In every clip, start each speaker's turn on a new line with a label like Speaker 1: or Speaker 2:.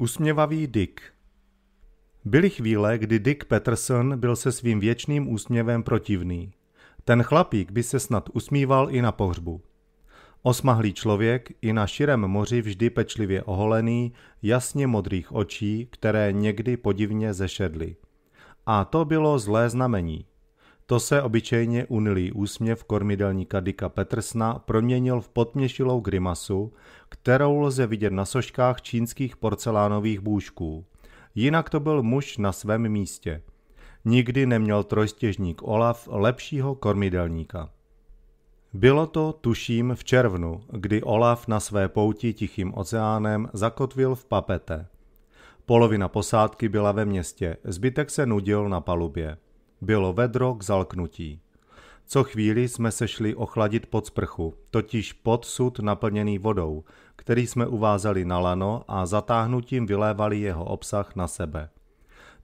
Speaker 1: Usměvavý Dick Byly chvíle, kdy Dick Peterson byl se svým věčným úsměvem protivný. Ten chlapík by se snad usmíval i na pohřbu. Osmahlý člověk i na širém moři vždy pečlivě oholený, jasně modrých očí, které někdy podivně zešedly. A to bylo zlé znamení. To se obyčejně unilý úsměv kormidelníka Dika Petrsna proměnil v potměšilou grimasu, kterou lze vidět na soškách čínských porcelánových bůžků. Jinak to byl muž na svém místě. Nikdy neměl trojstěžník Olaf lepšího kormidelníka. Bylo to, tuším, v červnu, kdy Olaf na své pouti Tichým oceánem zakotvil v Papete. Polovina posádky byla ve městě, zbytek se nudil na palubě. Bylo vedro k zalknutí. Co chvíli jsme se šli ochladit pod sprchu, totiž pod sud naplněný vodou, který jsme uvázali na lano a zatáhnutím vylévali jeho obsah na sebe.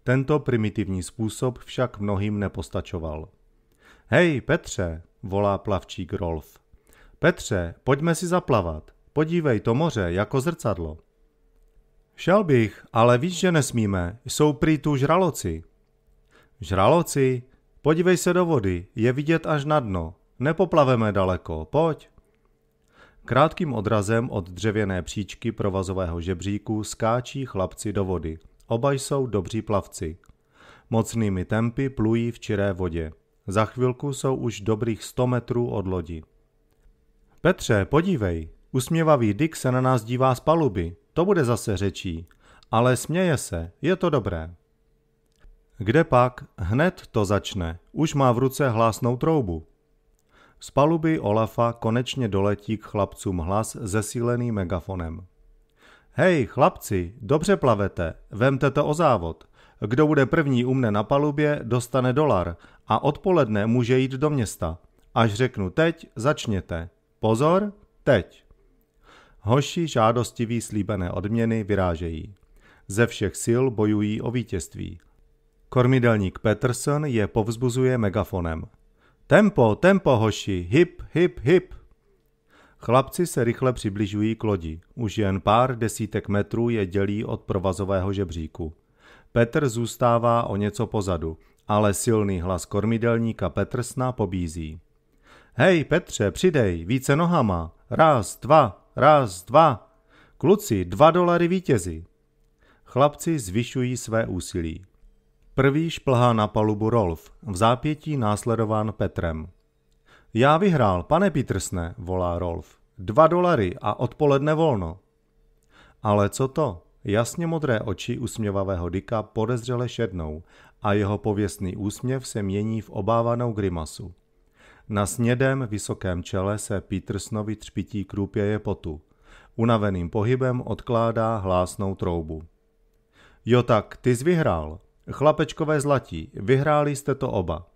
Speaker 1: Tento primitivní způsob však mnohým nepostačoval. Hej, Petře, volá plavčík Rolf. Petře, pojďme si zaplavat. Podívej to moře jako zrcadlo. Šel bych, ale víš, že nesmíme. Jsou prý tu žraloci, Žraloci, podívej se do vody, je vidět až na dno. Nepoplaveme daleko, pojď. Krátkým odrazem od dřevěné příčky provazového žebříku skáčí chlapci do vody. Oba jsou dobří plavci. Mocnými tempy plují v čiré vodě. Za chvilku jsou už dobrých 100 metrů od lodi. Petře, podívej, usměvavý Dick se na nás dívá z paluby. To bude zase řečí. Ale směje se, je to dobré. Kde pak? Hned to začne. Už má v ruce hlásnou troubu. Z paluby Olafa konečně doletí k chlapcům hlas zesílený megafonem. Hej, chlapci, dobře plavete, vemte to o závod. Kdo bude první u mne na palubě, dostane dolar a odpoledne může jít do města. Až řeknu teď, začněte. Pozor, teď. Hoši žádostivý slíbené odměny vyrážejí. Ze všech sil bojují o vítězství – Kormidelník Peterson je povzbuzuje megafonem. Tempo, tempo, hoši, hip, hip, hip. Chlapci se rychle přibližují k lodi. Už jen pár desítek metrů je dělí od provazového žebříku. Petr zůstává o něco pozadu, ale silný hlas kormidelníka Petrsna pobízí. Hej, Petře, přidej, více nohama. Raz, dva, raz, dva. Kluci, dva dolary vítězi. Chlapci zvyšují své úsilí. První šplhá na palubu Rolf, v zápětí následován Petrem. Já vyhrál, pane Petersne, volá Rolf. Dva dolary a odpoledne volno. Ale co to? Jasně modré oči usměvavého Dika podezřele šednou a jeho pověstný úsměv se mění v obávanou grimasu. Na snědém vysokém čele se Petersnovi třpití krůpěje potu. Unaveným pohybem odkládá hlásnou troubu. Jo tak, ty jsi vyhrál, Chlapečkové zlatí, vyhráli jste to oba.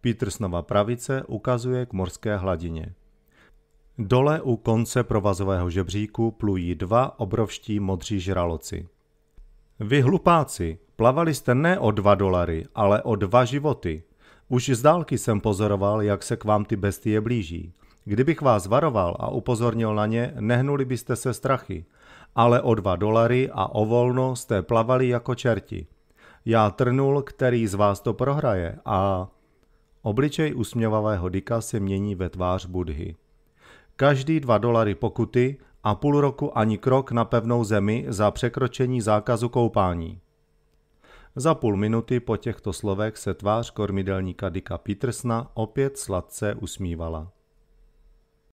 Speaker 1: Petersnova pravice ukazuje k morské hladině. Dole u konce provazového žebříku plují dva obrovští modří žraloci. Vy hlupáci, plavali jste ne o dva dolary, ale o dva životy. Už z dálky jsem pozoroval, jak se k vám ty bestie blíží. Kdybych vás varoval a upozornil na ně, nehnuli byste se strachy. Ale o dva dolary a o volno jste plavali jako čerti já trnul, který z vás to prohraje a... Obličej usměvavého Dika se mění ve tvář Budhy. Každý dva dolary pokuty a půl roku ani krok na pevnou zemi za překročení zákazu koupání. Za půl minuty po těchto slovech se tvář kormidelníka Dika Petersna opět sladce usmívala.